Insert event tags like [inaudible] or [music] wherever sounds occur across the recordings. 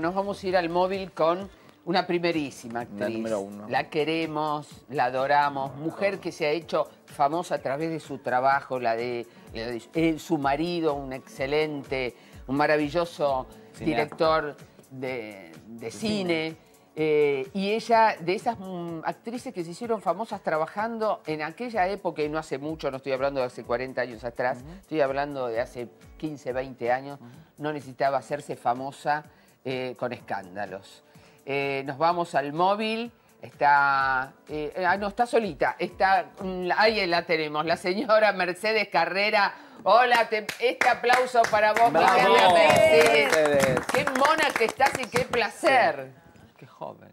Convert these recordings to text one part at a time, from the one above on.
Nos vamos a ir al móvil con una primerísima actriz. La, queremos, la adoramos. Mujer que se ha hecho famosa a través de su trabajo, la de, eh, su marido, un excelente, un maravilloso director de, cine. Eh, y ella, de esas mm, actrices que se hicieron famosas trabajando en aquella época, y no hace mucho, no estoy hablando de hace 40 años atrás, estoy hablando de hace 15, 20 años, no necesitaba hacerse famosa eh, con escándalos. Eh, nos vamos al móvil. Está. Eh, ah, no, está solita. Está. Mm, ahí la tenemos, la señora Mercedes Carrera. Hola, este aplauso para vos, Miguel Qué mona que estás y qué placer. Qué joven.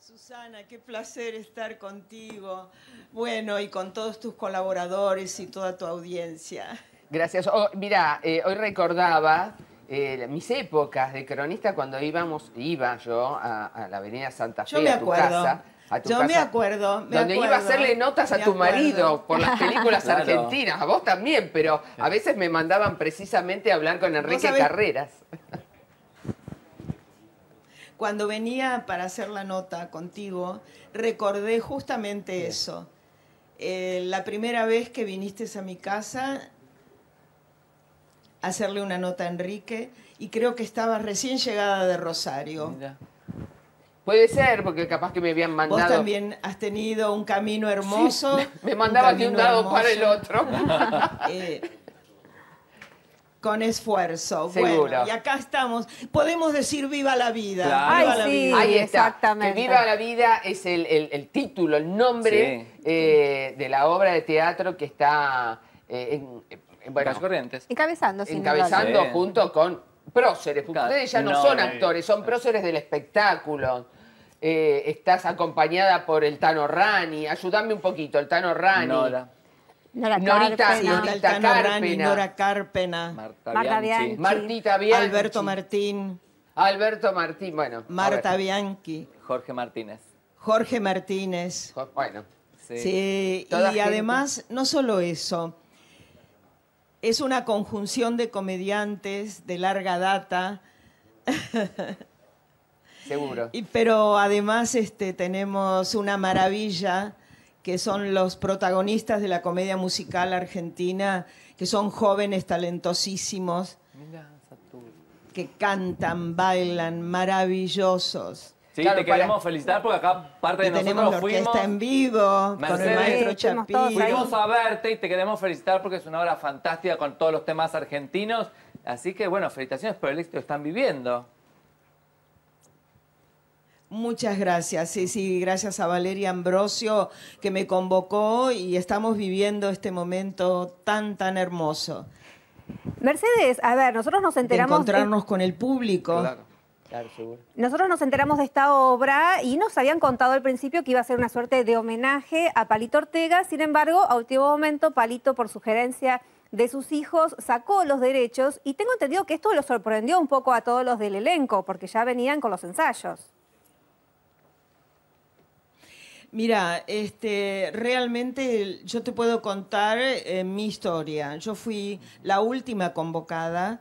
Susana, qué placer estar contigo. Bueno, y con todos tus colaboradores y toda tu audiencia. Gracias. Oh, mirá... mira, hoy recordaba eh, mis épocas de cronista cuando íbamos, iba yo a, la avenida Santa Fe, a tu casa. A tu yo me acuerdo. donde iba a hacerle notas a tu marido por las [laughs] películas argentinas, a vos también, pero a veces me mandaban precisamente a hablar con Enrique Carreras. [laughs] Cuando venía para hacer la nota contigo, recordé justamente eso. Eh, la primera vez que viniste a mi casa, hacerle una nota a Enrique y creo que estaba recién llegada de Rosario. Puede ser, porque capaz que me habían mandado. Vos también has tenido un camino hermoso. me mandabas de un lado para el otro. [laughs] Eh, con esfuerzo. Seguro. y acá estamos. Podemos decir viva la vida. Viva la vida. Ahí está. viva la vida es el, título, el nombre eh, de la obra de teatro que está eh, en, Corrientes. Encabezando, encabezando junto con próceres, porque ustedes ya no, son actores, son próceres del espectáculo. Eh, estás acompañada por el Tano Rani, ayúdame un poquito, el Tano Rani. Nora, Nora Norita, Carpena, Norita. Carpena. Nora Carpena, Marta, Martita Bianchi. Alberto Martín, Alberto Martín, bueno. Marta Bianchi, Jorge Martínez. Jorge Martínez. Bueno, Sí, y además, no solo eso, es una conjunción de comediantes de larga data. [laughs] Seguro. pero además este, tenemos una maravilla que son los protagonistas de la comedia musical argentina, que son jóvenes talentosísimos, que cantan, bailan, maravillosos. Sí, te queremos felicitar porque acá parte de nosotros fuimos. Está en vivo, con Fuimos a verte y te queremos felicitar porque es una obra fantástica con todos los temas argentinos. Así que, bueno, felicitaciones por el éxito que están viviendo. Muchas gracias, sí, sí, gracias a Valeria Ambrosio que me convocó y estamos viviendo este momento tan, tan hermoso. Mercedes, a ver, nosotros nos enteramos... encontrarnos con el público. Nosotros nos enteramos de esta obra y nos habían contado al principio que iba a ser una suerte de homenaje a Palito Ortega. Sin embargo, a último momento, Palito, por sugerencia de sus hijos, sacó los derechos y tengo entendido que esto lo sorprendió un poco a todos los del elenco, porque ya venían con los ensayos. Mira, este, realmente yo te puedo contar eh, mi historia. Yo fui la última convocada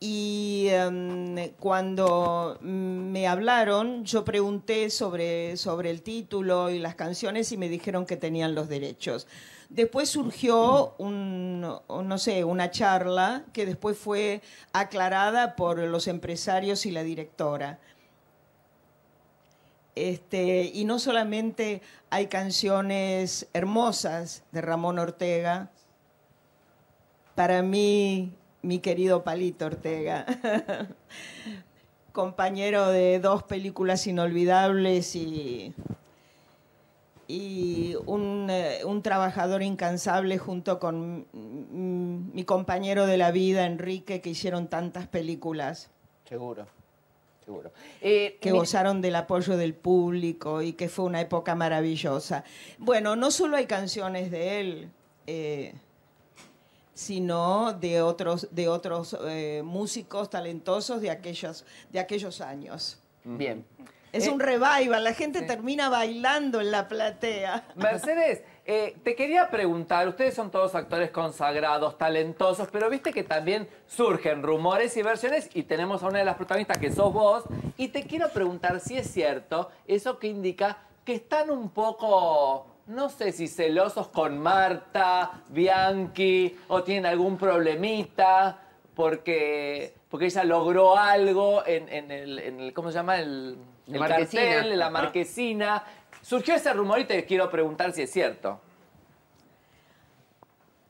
y em, cuando me hablaron, yo pregunté sobre, sobre el título y las canciones y me dijeron que tenían los derechos. Después surgió un, no sé, una charla que después fue aclarada por los empresarios y la directora. Este, y no solamente hay canciones hermosas de Ramón Ortega, para mí mi querido Palito Ortega, [laughs] compañero de dos películas inolvidables y, y un, eh, trabajador incansable junto con mi compañero de la vida, Enrique, que hicieron tantas películas. Seguro. Seguro. que eh, e- gozaron del apoyo del público y que fue una época maravillosa. Bueno, no solo hay canciones de él, eh, sino de otros, de otros eh, músicos talentosos de aquellos, de aquellos años. Bien. Es eh, un revival, la gente termina bailando en la platea. [laughs] Mercedes, eh, te quería preguntar, ustedes son todos actores consagrados, talentosos, pero viste que también surgen rumores y versiones y tenemos a una de las protagonistas que sos vos, y te quiero preguntar si es cierto eso que indica que están un poco no sé si celosos con Marta, Bianchi, o tienen algún problemita, porque, porque ella logró algo en, el, ¿cómo se llama? El, el cartel, la marquesina. Surgió ese rumor y te quiero preguntar si es cierto.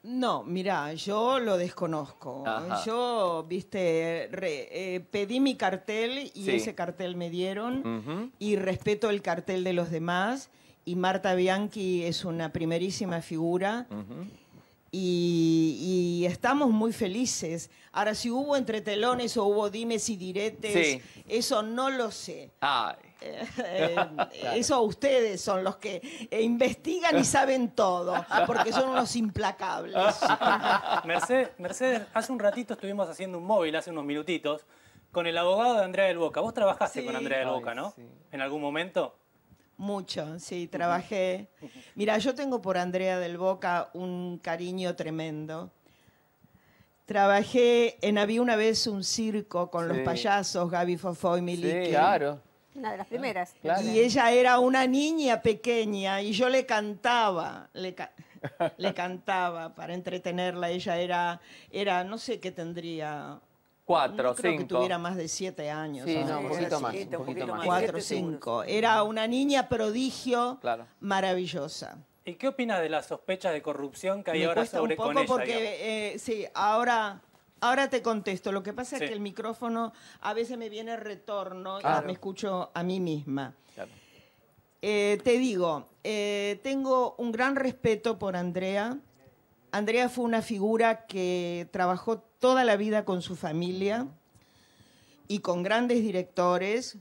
No, mira, yo lo desconozco. Yo, viste, eh, pedí mi cartel y ese cartel me dieron y respeto el cartel de los demás y Marta Bianchi es una primerísima figura. y, estamos muy felices. Ahora, si hubo entretelones o hubo dimes y diretes, eso no lo sé. Ay. [laughs] Eh, eso ustedes son los que investigan y saben todo, porque son unos implacables. Mercedes, [laughs] Mercedes, hace un ratito estuvimos haciendo un móvil, hace unos minutitos, con el abogado de Andrea del Boca. Vos trabajaste con Andrea del Boca, ¿no? sí. En algún momento. Mucho, sí, trabajé. [laughs] Mira, yo tengo por Andrea del Boca un cariño tremendo. Trabajé en Había una vez un circo con los payasos, Gaby Fofó y Sí, claro. Una de las primeras. Y ella era una niña pequeña y yo le cantaba, le, cantaba para entretenerla. Ella era, era, no sé qué tendría, Cuatro, no creo que tuviera más de siete años. un poquito más. Era una niña prodigio maravillosa. ¿Y qué opina de la sospecha de corrupción que hay ahora sobre un poco porque, eh, sí, ahora... Ahora te contesto. Lo que pasa es que el micrófono a veces me viene retorno me escucho a mí misma. Eh, te digo, eh, tengo un gran respeto por Andrea. Andrea fue una figura que trabajó toda la vida con su familia y con grandes directores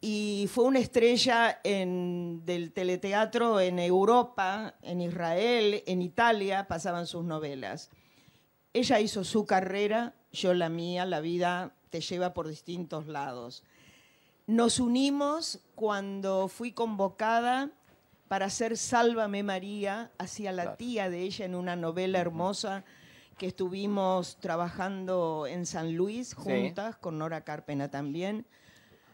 y fue una estrella del teleteatro en Europa, en Israel, en Italia, pasaban sus novelas. Ella hizo su carrera, yo la mía, la vida te lleva por distintos lados. Nos unimos cuando fui convocada para hacer Sálvame María hacia la tía de ella en una novela hermosa que estuvimos trabajando en San Luis juntas, con Nora Carpena también.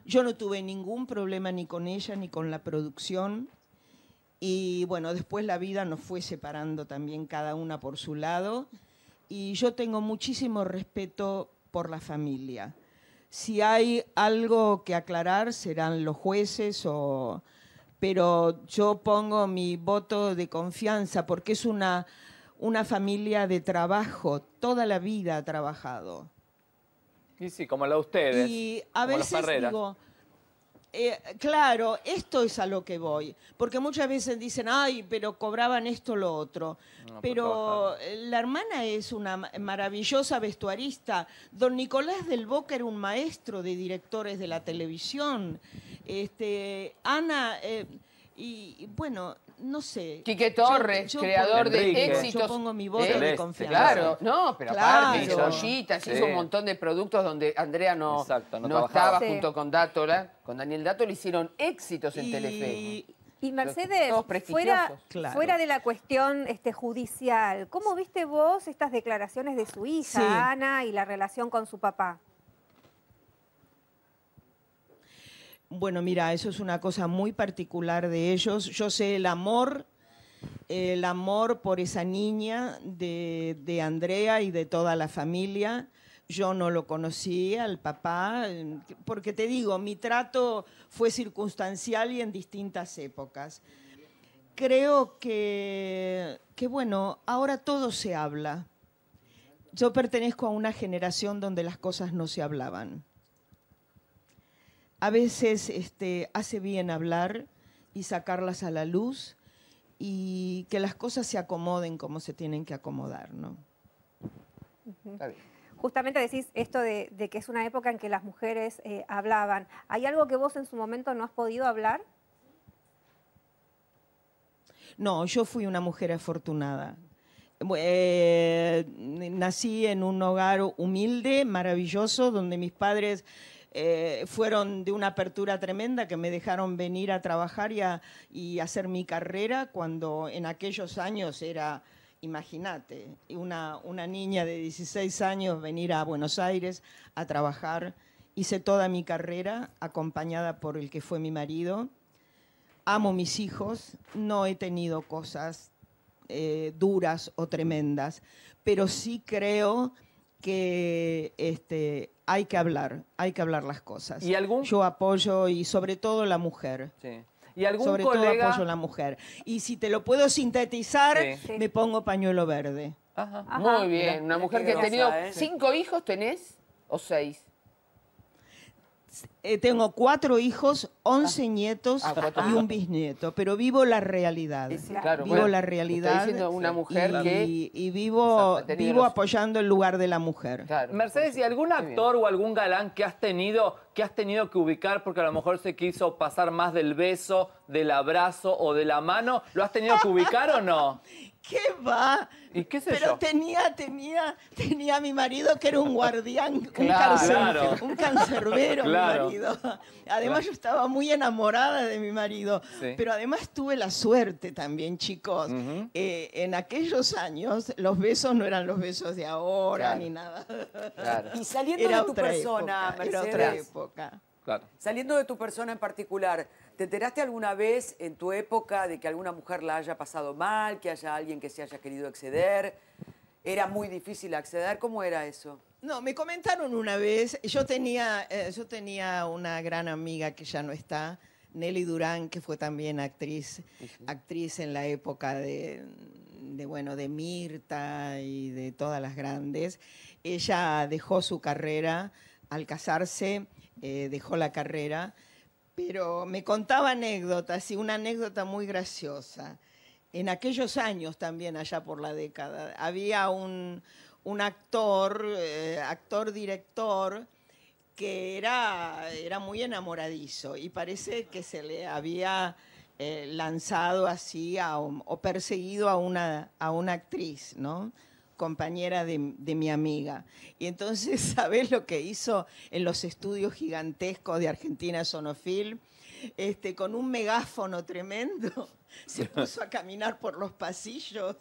Yo no tuve ningún problema ni con ella ni con la producción. Y bueno, después la vida nos fue separando también cada una por su lado. Y yo tengo muchísimo respeto por la familia. Si hay algo que aclarar, serán los jueces o pero yo pongo mi voto de confianza porque es una, familia de trabajo, toda la vida ha trabajado. Y sí, como la de ustedes. Y a veces digo, eh, claro, esto es a lo que voy, porque muchas veces dicen, ay, pero cobraban esto lo otro. Pues pero la hermana es una maravillosa vestuarista. Don Nicolás del Boca era un maestro de directores de la televisión. Este, Ana, eh, y bueno, no sé. Quique Torres, creador de éxitos. Yo pongo mi voto de confianza. Claro, no, pero claro. aparte, joyitas, hizo un montón de productos donde Andrea no, estaba junto con Dátola, con Daniel Dátola, hicieron éxitos en Telefe. Y Mercedes, fuera, fuera de la cuestión este, judicial, ¿cómo viste vos estas declaraciones de su hija, Ana, y la relación con su papá? Bueno, mira, eso es una cosa muy particular de ellos. Yo sé el amor, eh, el amor por esa niña de, Andrea y de toda la familia. Yo no lo conocí al papá, em, porque te digo, mi trato fue circunstancial y en distintas épocas. Creo que, que bueno, ahora todo se habla. Yo pertenezco a una generación donde las cosas no se hablaban a veces este, hace bien hablar y sacarlas a la luz y que las cosas se acomoden como se tienen que acomodar, Justamente decís esto de, que es una época en que las mujeres eh, hablaban. ¿Hay algo que vos en su momento no has podido hablar? No, yo fui una mujer afortunada. Eh, nací en un hogar humilde, maravilloso, donde mis padres eh, fueron de una apertura tremenda que me dejaron venir a trabajar y, hacer mi carrera cuando en aquellos años era imagínate, una, una, niña de 16 años venir a Buenos Aires a trabajar. Hice toda mi carrera acompañada por el que fue mi marido. Amo mis hijos, no he tenido cosas eh, duras o tremendas, pero sí creo que este, hay que hablar, hay que hablar las cosas. Yo apoyo y sobre todo la mujer. ¿Y algún sobre todo apoyo la mujer. Y si te lo puedo sintetizar, me pongo pañuelo verde. Muy bien, una mujer que ha tenido... ¿eh? ¿Cinco hijos tenés o seis? Eh, tengo cuatro hijos, once ah. nietos ah, y un bisnieto, pero vivo la realidad. vivo la realidad. una mujer y, vivo, apoyando el lugar de la mujer. Mercedes, ¿y algún actor o algún galán que has tenido que has tenido que ubicar porque a lo mejor se quiso pasar más del beso, del abrazo o de la mano? ¿Lo has tenido que ubicar o no? [laughs] ¿Qué va? qué Pero tenía, tenía, tenía a mi marido que era un guardián, un, cancerbero, un cancerbero mi marido. Además yo estaba muy enamorada de mi marido, pero además tuve la suerte también, chicos. Eh, en aquellos años los besos no eran los besos de ahora ni nada. Y saliendo de tu persona, Mercedes, época. Saliendo de tu persona en particular. ¿Te enteraste alguna vez en tu época de que alguna mujer la haya pasado mal, que haya alguien que se haya querido exceder? ¿Era muy difícil acceder? ¿Cómo era eso? No, me comentaron una vez, yo tenía, eh, una gran amiga que ya no está, Nelly Durán, que fue también actriz, actriz en la época de, bueno, de Mirta y de todas las grandes. Ella dejó su carrera al casarse, eh, dejó la carrera pero me contaba anécdotas y una anécdota muy graciosa. En aquellos años también, allá por la década, había un, actor, eh, actor-director, que era, muy enamoradizo y parece que se le había eh, lanzado así o perseguido a una, a una actriz, ¿no? compañera de, mi amiga. Y entonces, [laughs] sabes lo que hizo en los estudios gigantescos de Argentina Sonofil? Este, con un megáfono tremendo, [laughs] se puso a caminar por los pasillos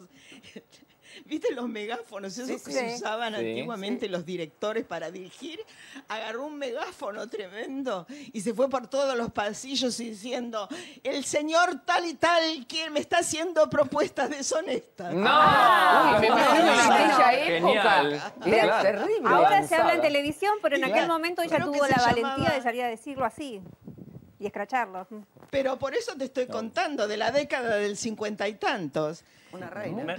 ¿Viste los megáfonos? Esos que se usaban antiguamente los directores para dirigir. Agarró un megáfono tremendo y se fue por todos los pasillos diciendo: El señor tal y tal, quien me está haciendo propuestas deshonestas. ¡No! terrible. Ahora se habla en televisión, pero en aquel momento ella tuvo la valentía de salir a decirlo así y escracharlo. Pero por eso te estoy contando, de la década del cincuenta y tantos. Una reina.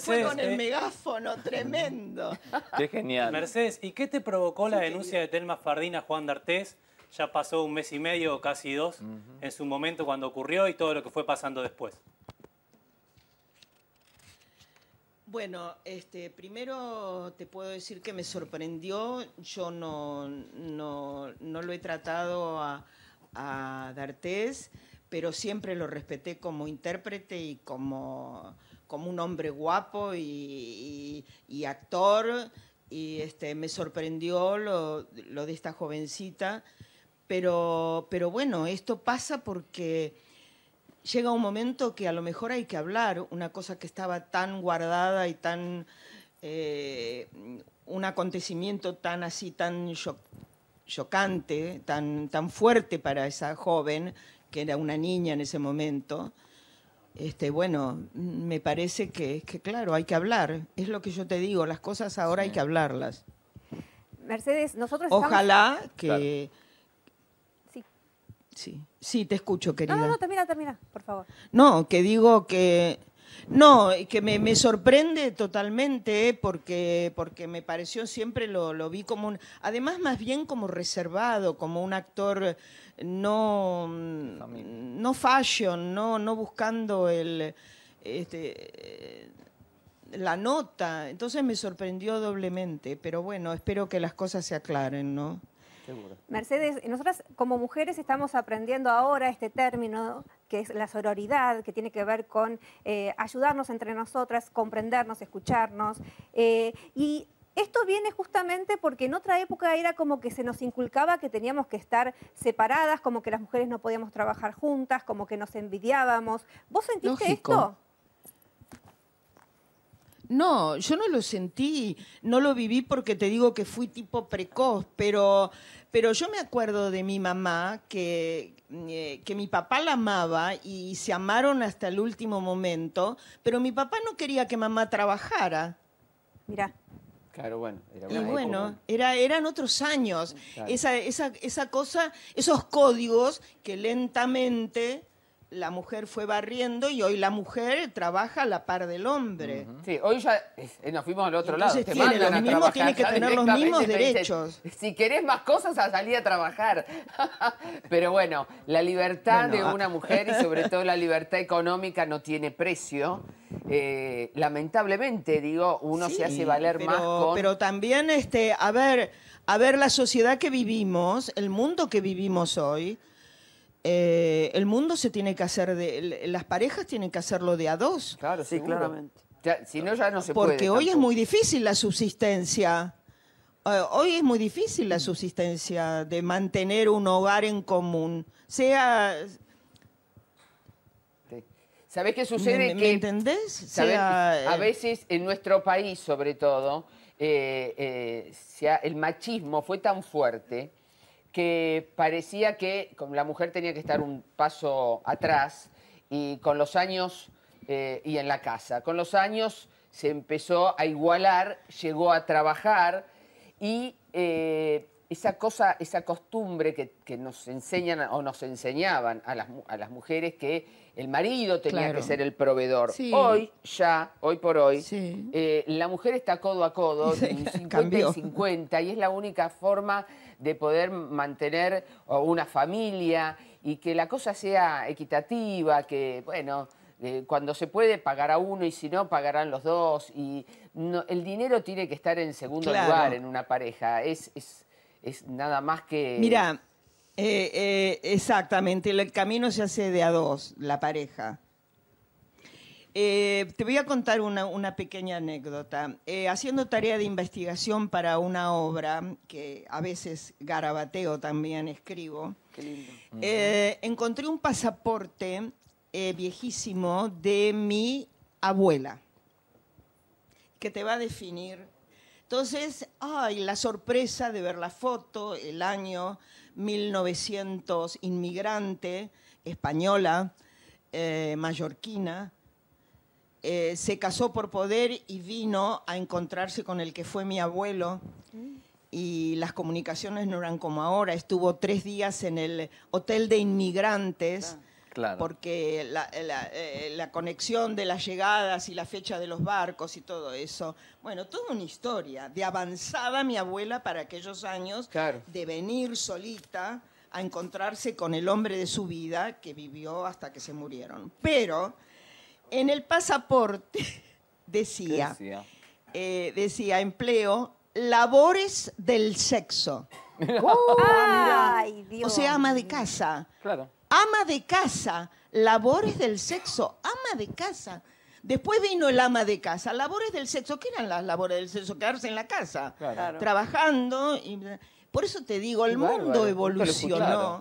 Fue con el eh. megáfono tremendo. [laughs] Qué genial. Mercedes, ¿y qué te provocó la denuncia de Telma Fardina a Juan D'Artés? Ya pasó un mes y medio, casi dos, en su momento cuando ocurrió y todo lo que fue pasando después. Bueno, este, primero te puedo decir que me sorprendió. Yo no, no, lo he tratado a, a D'Artés, pero siempre lo respeté como intérprete y como como un hombre guapo y, actor, y este, me sorprendió lo, de esta jovencita, pero, bueno, esto pasa porque llega un momento que a lo mejor hay que hablar, una cosa que estaba tan guardada y tan... Eh, un acontecimiento tan así, tan chocante, tan, tan fuerte para esa joven, que era una niña en ese momento, este, bueno, me parece que, que, claro, hay que hablar. Es lo que yo te digo, las cosas ahora hay que hablarlas. Mercedes, nosotros Ojalá que... Sí. sí. te escucho, querida. No, no, no, termina, termina, por favor. No, que digo que no, que me, sorprende totalmente ¿eh? porque, porque me pareció siempre lo, vi como un, además más bien como reservado, como un actor no, no fashion, no, no buscando el este, eh, la nota. Entonces me sorprendió doblemente, pero bueno, espero que las cosas se aclaren, ¿no? Mercedes, nosotras como mujeres estamos aprendiendo ahora este término que es la sororidad, que tiene que ver con eh, ayudarnos entre nosotras, comprendernos, escucharnos. Eh, y esto viene justamente porque en otra época era como que se nos inculcaba que teníamos que estar separadas, como que las mujeres no podíamos trabajar juntas, como que nos envidiábamos. ¿Vos sentiste esto? No, yo no lo sentí, no lo viví porque te digo que fui tipo precoz, pero, pero yo me acuerdo de mi mamá que, eh, que mi papá la amaba y se amaron hasta el último momento, pero mi papá no quería que mamá trabajara. Mira. Claro, bueno. Era y bueno, era, eran otros años. Esa, esa, esa cosa, esos códigos que lentamente la mujer fue barriendo y hoy la mujer trabaja a la par del hombre. Sí, hoy ya eh, nos fuimos al otro lado. tiene que tener los mismos [laughs] derechos. si querés más cosas, a salir a trabajar. [laughs] Pero bueno, la libertad de ah. una mujer y sobre todo la libertad económica no tiene precio. Eh, lamentablemente, digo, uno se hace valer más Pero también, este, a ver, a ver la sociedad que vivimos, el mundo que vivimos hoy eh, el mundo se tiene que hacer de. Las parejas tienen que hacerlo de a dos. Claro, sí, claramente. si ya no se Porque hoy es muy difícil la subsistencia. Eh, hoy es muy difícil la subsistencia de mantener un hogar en común. Sea. ¿Sabés qué sucede? ¿Me, entendés? Eh, a veces en nuestro país, sobre todo, sea, el machismo fue tan fuerte que parecía que la mujer tenía que estar un paso atrás y con los años, eh, y en la casa, con los años se empezó a igualar, llegó a trabajar y eh, esa cosa, esa costumbre que, nos enseñan o nos enseñaban a las, a las mujeres que el marido tenía que ser el proveedor. Hoy, ya, hoy por hoy, eh, la mujer está codo a codo, 50 [laughs] [laughs] y y es la única forma de poder mantener una familia y que la cosa sea equitativa, que, bueno, eh, cuando se puede pagar a uno y si no pagarán los dos y no, el dinero tiene que estar en segundo lugar en una pareja es es nada más que... Mira, eh, eh, exactamente, el camino se hace de a dos, la pareja. Eh, te voy a contar una, pequeña anécdota. haciendo tarea de investigación para una obra, que a veces garabateo también escribo, encontré un pasaporte viejísimo de mi abuela, que te va a definir entonces, ay, la sorpresa de ver la foto, el año 1900, inmigrante, española, eh, mallorquina, eh, se casó por poder y vino a encontrarse con el que fue mi abuelo. Mm. Y las comunicaciones no eran como ahora. Estuvo tres días en el hotel de inmigrantes porque eh, eh, la, conexión de las llegadas y la fecha de los barcos y todo eso. Bueno, toda una historia de avanzada mi abuela para aquellos años, de venir solita a encontrarse con el hombre de su vida que vivió hasta que se murieron. Pero en el pasaporte [laughs] decía, eh, decía? empleo, labores del sexo. [laughs] Ah, o sea, ama de casa. Claro ama de casa, labores del sexo, ama de casa. Después vino el ama de casa, labores del sexo. ¿Qué eran las labores del sexo? Quedarse en la casa, trabajando. Y... Por eso te digo, el mundo evolucionó